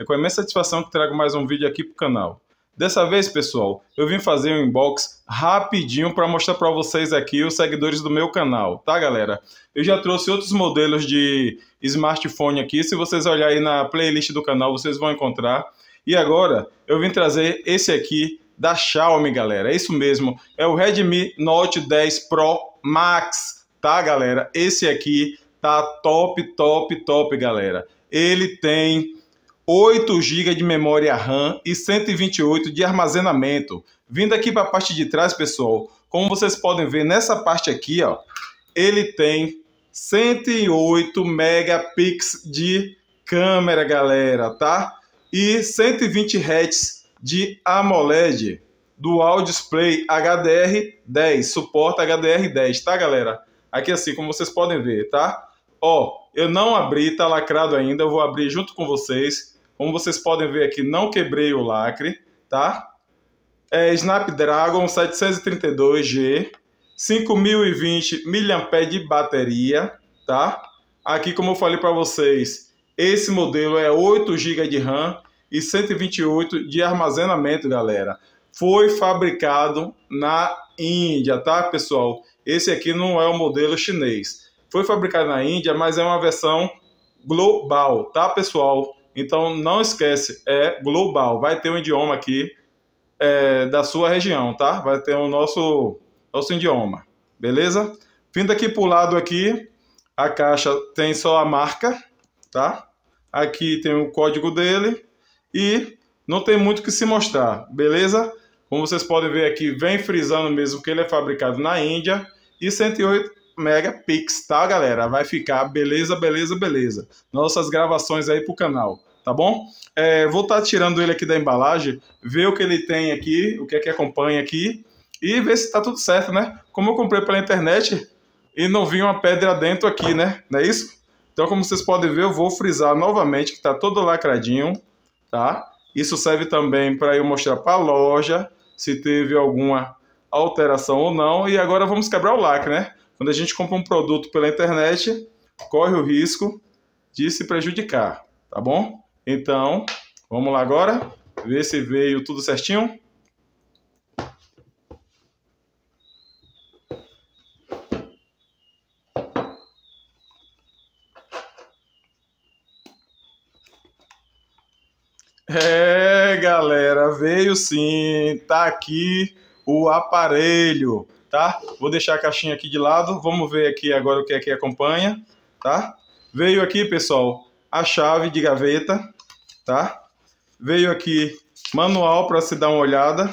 É com imensa satisfação que trago mais um vídeo aqui para o canal. Dessa vez, pessoal, eu vim fazer um inbox rapidinho para mostrar para vocês aqui os seguidores do meu canal, tá, galera? Eu já trouxe outros modelos de smartphone aqui, se vocês olharem na playlist do canal, vocês vão encontrar. E agora, eu vim trazer esse aqui da Xiaomi, galera. É isso mesmo, é o Redmi Note 10 Pro Max, tá, galera? Esse aqui tá top, top, top, galera. Ele tem 8 GB de memória RAM e 128 de armazenamento. Vindo aqui para a parte de trás, pessoal, como vocês podem ver nessa parte aqui, ó, ele tem 108 megapixels de câmera, galera, tá? E 120 Hz de AMOLED Dual Display HDR10, suporta HDR10, tá, galera? Aqui assim, como vocês podem ver, tá? Ó, eu não abri, tá lacrado ainda, eu vou abrir junto com vocês como vocês podem ver aqui, não quebrei o lacre, tá? É Snapdragon 732G, 5020 mAh de bateria, tá? Aqui, como eu falei para vocês, esse modelo é 8 GB de RAM e 128 de armazenamento, galera. Foi fabricado na Índia, tá, pessoal? Esse aqui não é o modelo chinês. Foi fabricado na Índia, mas é uma versão global, tá, pessoal? Então, não esquece, é global. Vai ter um idioma aqui é, da sua região, tá? Vai ter o nosso, nosso idioma, beleza? Vindo aqui para o lado aqui, a caixa tem só a marca, tá? Aqui tem o código dele e não tem muito que se mostrar, beleza? Como vocês podem ver aqui, vem frisando mesmo que ele é fabricado na Índia e 108, Mega Pix, tá, galera? Vai ficar beleza, beleza, beleza. Nossas gravações aí pro canal, tá bom? É, vou estar tá tirando ele aqui da embalagem, ver o que ele tem aqui, o que é que acompanha aqui e ver se tá tudo certo, né? Como eu comprei pela internet e não vi uma pedra dentro aqui, né? Não é isso? Então, como vocês podem ver, eu vou frisar novamente que tá todo lacradinho, tá? Isso serve também para eu mostrar para loja se teve alguma alteração ou não. E agora vamos quebrar o lacre, né? Quando a gente compra um produto pela internet, corre o risco de se prejudicar, tá bom? Então, vamos lá agora, ver se veio tudo certinho. É, galera, veio sim, tá aqui o aparelho tá? Vou deixar a caixinha aqui de lado, vamos ver aqui agora o que é que acompanha, tá? Veio aqui, pessoal, a chave de gaveta, tá? Veio aqui manual para se dar uma olhada.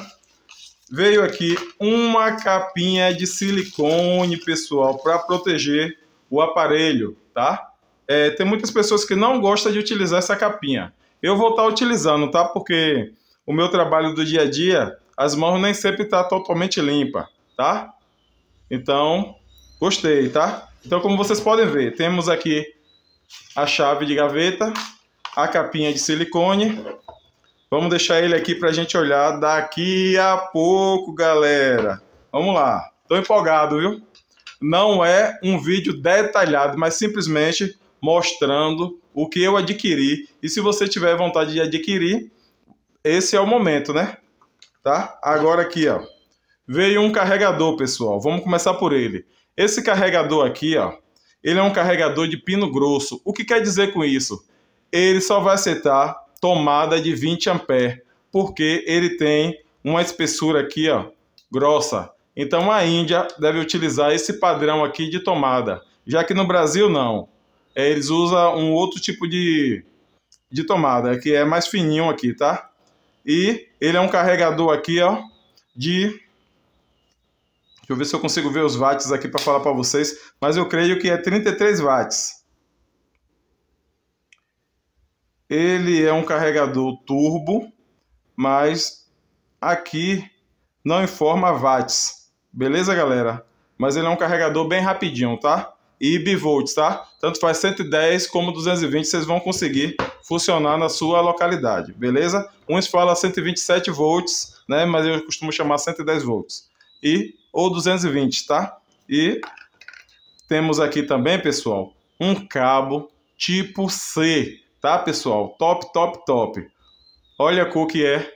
Veio aqui uma capinha de silicone, pessoal, para proteger o aparelho, tá? É, tem muitas pessoas que não gostam de utilizar essa capinha. Eu vou estar tá utilizando, tá? Porque o meu trabalho do dia a dia, as mãos nem sempre estão tá totalmente limpas tá? Então, gostei, tá? Então, como vocês podem ver, temos aqui a chave de gaveta, a capinha de silicone. Vamos deixar ele aqui para a gente olhar daqui a pouco, galera. Vamos lá. Tô empolgado, viu? Não é um vídeo detalhado, mas simplesmente mostrando o que eu adquiri. E se você tiver vontade de adquirir, esse é o momento, né? Tá? Agora aqui, ó veio um carregador, pessoal. Vamos começar por ele. Esse carregador aqui, ó, ele é um carregador de pino grosso. O que quer dizer com isso? Ele só vai aceitar tomada de 20 A, porque ele tem uma espessura aqui, ó, grossa. Então a Índia deve utilizar esse padrão aqui de tomada, já que no Brasil não. É, eles usam um outro tipo de, de tomada, que é mais fininho aqui, tá? E ele é um carregador aqui, ó, de Deixa eu ver se eu consigo ver os watts aqui para falar para vocês, mas eu creio que é 33 watts. Ele é um carregador turbo, mas aqui não informa watts. Beleza, galera? Mas ele é um carregador bem rapidinho, tá? E bivolts, tá? Tanto faz 110 como 220, vocês vão conseguir funcionar na sua localidade, beleza? Uns falam 127 volts, né? Mas eu costumo chamar 110 volts e ou 220, tá? E temos aqui também, pessoal, um cabo tipo C, tá, pessoal? Top, top, top. Olha a cor que é.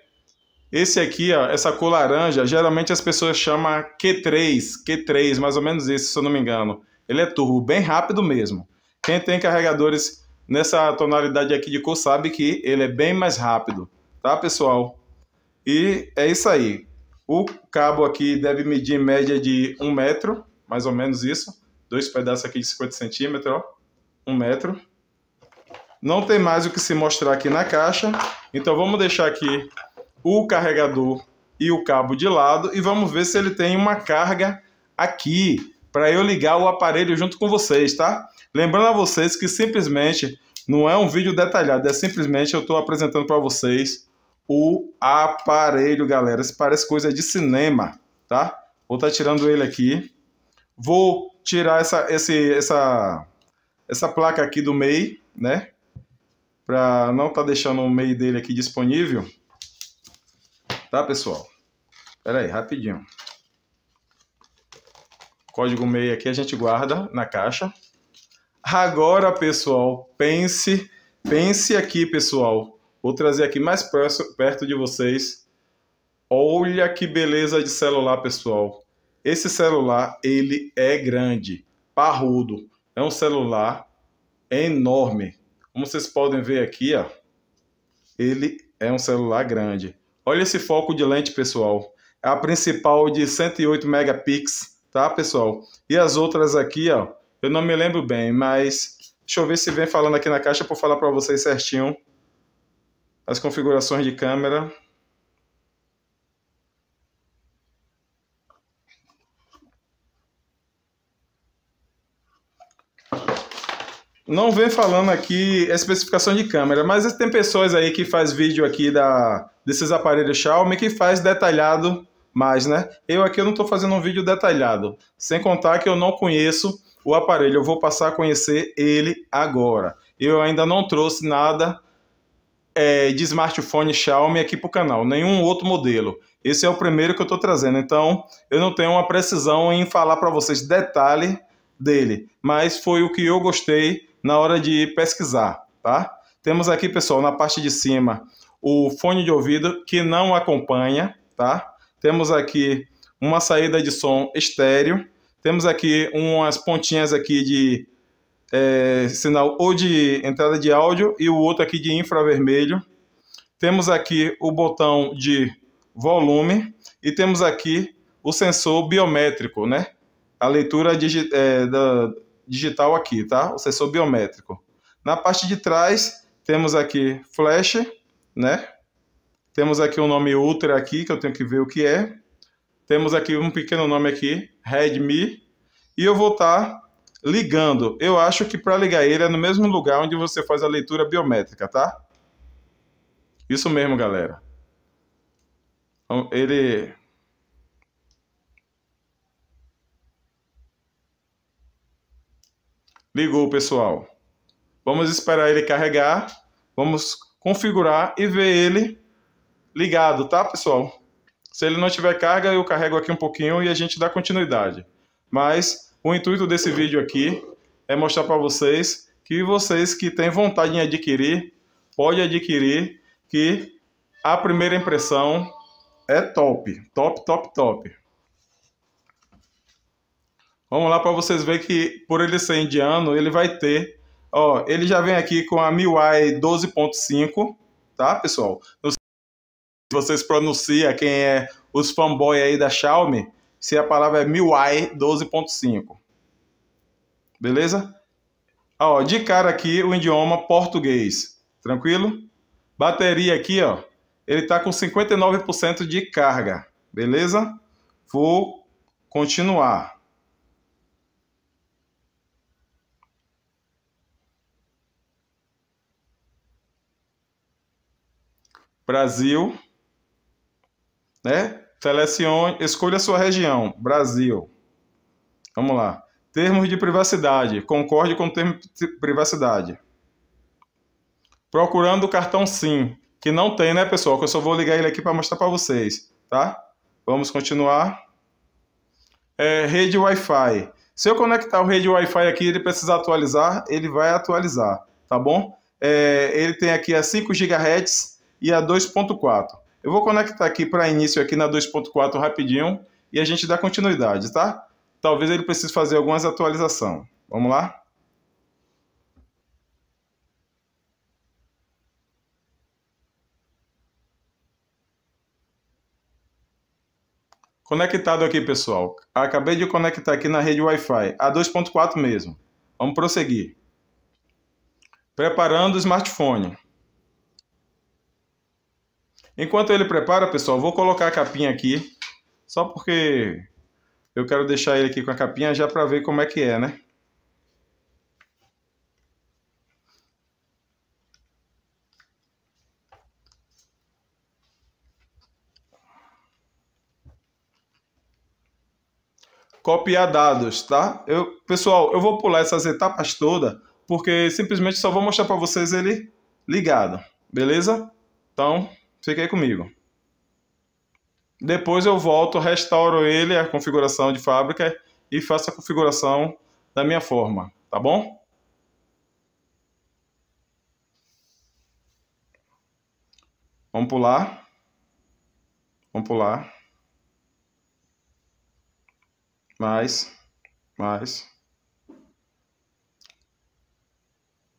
Esse aqui, ó, essa cor laranja, geralmente as pessoas chamam Q3, Q3, mais ou menos esse se eu não me engano. Ele é turbo, bem rápido mesmo. Quem tem carregadores nessa tonalidade aqui de cor sabe que ele é bem mais rápido, tá, pessoal? E é isso aí. O cabo aqui deve medir em média de 1 metro, mais ou menos isso. Dois pedaços aqui de 50 centímetros, um 1 metro. Não tem mais o que se mostrar aqui na caixa. Então vamos deixar aqui o carregador e o cabo de lado e vamos ver se ele tem uma carga aqui para eu ligar o aparelho junto com vocês, tá? Lembrando a vocês que simplesmente não é um vídeo detalhado, é simplesmente eu estou apresentando para vocês o aparelho, galera. Isso parece coisa de cinema, tá? Vou estar tá tirando ele aqui. Vou tirar essa, esse, essa, essa placa aqui do MEI, né? Para não estar tá deixando o MEI dele aqui disponível. Tá, pessoal? Pera aí, rapidinho. Código MEI aqui a gente guarda na caixa. Agora, pessoal, pense, pense aqui, pessoal. Vou trazer aqui mais perto de vocês. Olha que beleza de celular, pessoal. Esse celular, ele é grande, parrudo. É um celular enorme. Como vocês podem ver aqui, ó, ele é um celular grande. Olha esse foco de lente, pessoal. É a principal de 108 megapixels, tá, pessoal? E as outras aqui, ó, eu não me lembro bem, mas deixa eu ver se vem falando aqui na caixa para falar para vocês certinho as configurações de câmera. Não vem falando aqui especificação de câmera, mas tem pessoas aí que faz vídeo aqui da, desses aparelhos Xiaomi que faz detalhado mais, né? Eu aqui eu não estou fazendo um vídeo detalhado, sem contar que eu não conheço o aparelho, eu vou passar a conhecer ele agora. Eu ainda não trouxe nada é, de smartphone Xiaomi aqui para o canal, nenhum outro modelo. Esse é o primeiro que eu estou trazendo, então eu não tenho uma precisão em falar para vocês detalhe dele, mas foi o que eu gostei na hora de pesquisar, tá? Temos aqui, pessoal, na parte de cima, o fone de ouvido que não acompanha, tá? Temos aqui uma saída de som estéreo, temos aqui umas pontinhas aqui de é, sinal ou de entrada de áudio e o outro aqui de infravermelho. Temos aqui o botão de volume e temos aqui o sensor biométrico, né? A leitura digi é, da, digital aqui, tá? O sensor biométrico. Na parte de trás temos aqui flash, né? Temos aqui o um nome Ultra aqui, que eu tenho que ver o que é. Temos aqui um pequeno nome aqui, Redmi. E eu vou estar tá Ligando, eu acho que para ligar ele é no mesmo lugar onde você faz a leitura biométrica, tá? Isso mesmo, galera. Então, ele Ligou, pessoal. Vamos esperar ele carregar. Vamos configurar e ver ele ligado, tá, pessoal? Se ele não tiver carga, eu carrego aqui um pouquinho e a gente dá continuidade. Mas o intuito desse vídeo aqui é mostrar para vocês que vocês que têm vontade em adquirir, pode adquirir, que a primeira impressão é top, top, top, top. Vamos lá para vocês verem que por ele ser indiano, ele vai ter, ó, ele já vem aqui com a MIUI 12.5, tá, pessoal? Não sei se vocês pronunciam quem é os fanboy aí da Xiaomi, se a palavra é MIUI 12.5. Beleza? Ó, de cara aqui o idioma português. Tranquilo? Bateria aqui, ó, ele está com 59% de carga. Beleza? Vou continuar. Brasil, né? Selecione, escolha sua região, Brasil. Vamos lá. Termos de privacidade. Concorde com o termo de privacidade. Procurando o cartão SIM, que não tem, né, pessoal? Que eu só vou ligar ele aqui para mostrar para vocês, tá? Vamos continuar. É, rede Wi-Fi. Se eu conectar o rede Wi-Fi aqui, ele precisa atualizar, ele vai atualizar, tá bom? É, ele tem aqui a 5 GHz e a 2.4. Eu vou conectar aqui para início aqui na 2.4 rapidinho e a gente dá continuidade, tá? Talvez ele precise fazer algumas atualizações. Vamos lá? Conectado aqui, pessoal. Acabei de conectar aqui na rede Wi-Fi, a 2.4 mesmo. Vamos prosseguir. Preparando o smartphone. Enquanto ele prepara, pessoal, vou colocar a capinha aqui, só porque eu quero deixar ele aqui com a capinha já para ver como é que é, né? Copiar dados, tá? Eu, pessoal, eu vou pular essas etapas todas, porque simplesmente só vou mostrar para vocês ele ligado, beleza? Então, Fiquei comigo. Depois eu volto, restauro ele, a configuração de fábrica e faço a configuração da minha forma, tá bom? Vamos pular. Vamos pular. Mais. Mais.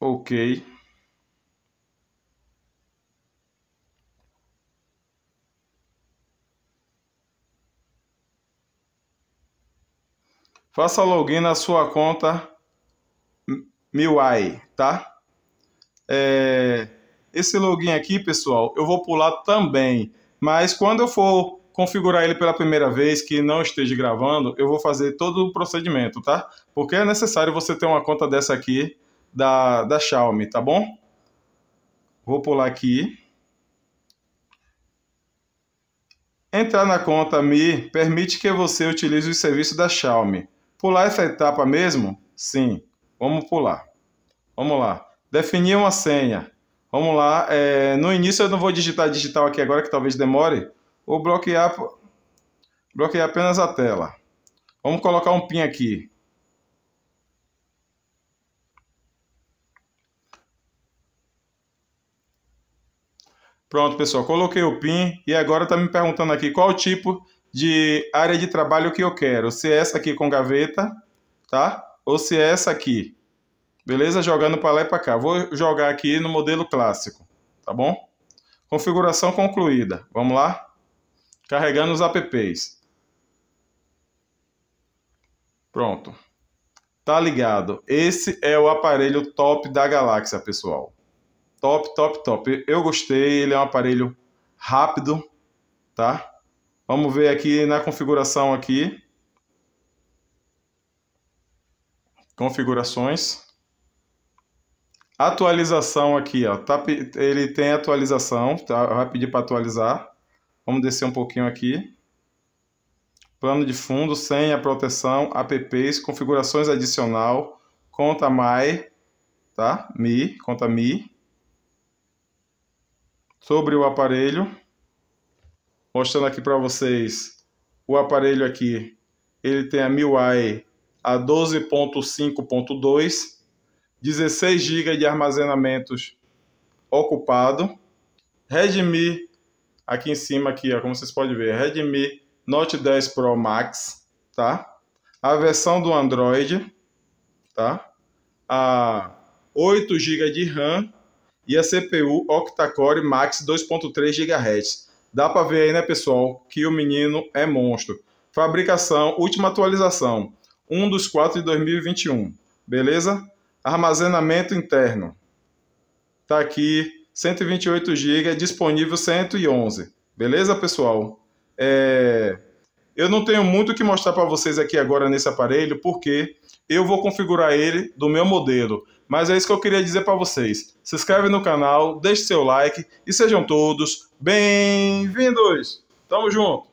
Ok. Faça login na sua conta MIUI, tá? É, esse login aqui, pessoal, eu vou pular também, mas quando eu for configurar ele pela primeira vez, que não esteja gravando, eu vou fazer todo o procedimento, tá? Porque é necessário você ter uma conta dessa aqui da, da Xiaomi, tá bom? Vou pular aqui. Entrar na conta Mi permite que você utilize o serviço da Xiaomi. Pular essa etapa mesmo? Sim, vamos pular. Vamos lá. Definir uma senha. Vamos lá. É, no início eu não vou digitar digital aqui agora, que talvez demore. Ou bloquear, bloquear apenas a tela. Vamos colocar um PIN aqui. Pronto, pessoal, coloquei o PIN e agora está me perguntando aqui qual tipo de área de trabalho que eu quero, se é essa aqui com gaveta, tá? Ou se é essa aqui. Beleza? Jogando para lá e para cá. Vou jogar aqui no modelo clássico, tá bom? Configuração concluída. Vamos lá? Carregando os apps. Pronto. Tá ligado. Esse é o aparelho top da galáxia, pessoal. Top, top, top. Eu gostei. Ele é um aparelho rápido, tá? Vamos ver aqui na configuração aqui. Configurações. Atualização aqui, ó. Tá, ele tem atualização, tá? Vai pedir para atualizar. Vamos descer um pouquinho aqui. Plano de fundo, senha, proteção, apps, configurações adicional, conta My, tá? Mi, conta Mi. Sobre o aparelho mostrando aqui para vocês o aparelho aqui. Ele tem a MIUI a 12.5.2, 16 GB de armazenamentos ocupado, Redmi aqui em cima aqui, ó, como vocês podem ver, Redmi Note 10 Pro Max, tá? A versão do Android, tá? A 8 GB de RAM e a CPU octa-core Max 2.3 GHz. Dá para ver aí, né, pessoal, que o menino é monstro. Fabricação, última atualização, 1 dos 4 de 2021, beleza? Armazenamento interno. Tá aqui, 128 GB, é disponível 111. Beleza, pessoal? É... Eu não tenho muito o que mostrar para vocês aqui agora nesse aparelho, porque eu vou configurar ele do meu modelo. Mas é isso que eu queria dizer para vocês. Se inscreve no canal, deixe seu like e sejam todos bem-vindos. Tamo junto!